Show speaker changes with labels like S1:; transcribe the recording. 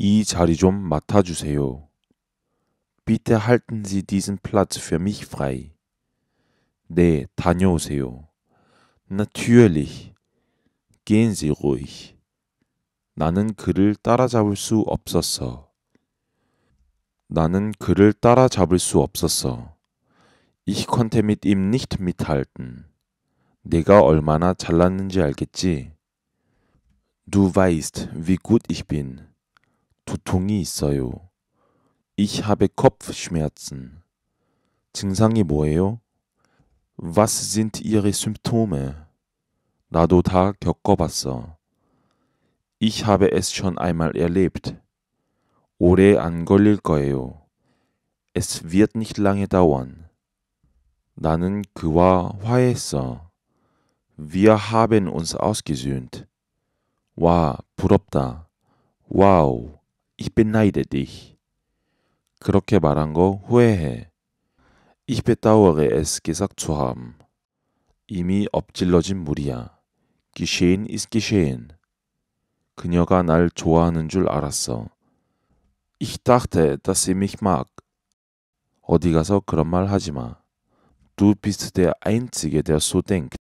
S1: 이 자리 좀 맡아주세요. Bitte halten Sie diesen Platz für mich frei. 네, 다녀오세요. Natürlich. Gehen Sie ruhig. 나는 그를 따라잡을 수 없었어. 나는 그를 따라잡을 수 없었어. Ich konnte mit ihm nicht mithalten. 내가 얼마나 잘났는지 알겠지? Du weißt, wie gut ich bin. 두통이 있어요. Ich habe Kopfschmerzen. 증상이 뭐예요? Was sind Ihre Symptome? 나도 다 겪어봤어. Ich habe es schon einmal erlebt. 오래 안 걸릴 거예요. Es wird nicht lange dauern. 나는 그와 화해했어. Wir haben uns ausgesöhnt. 와, 부럽다. 와우. Wow. Ich beneide dich. 그렇게 말한 거 후회해. Ich bedauere es gesagt zu haben. 이미 엎질러진 물이야. Geschehen ist geschehen. 그녀가 날 좋아하는 줄 알았어. Ich dachte, dass sie mich mag. 어디 가서 그런 말 하지 마. Du bist der Einzige, der so denkt.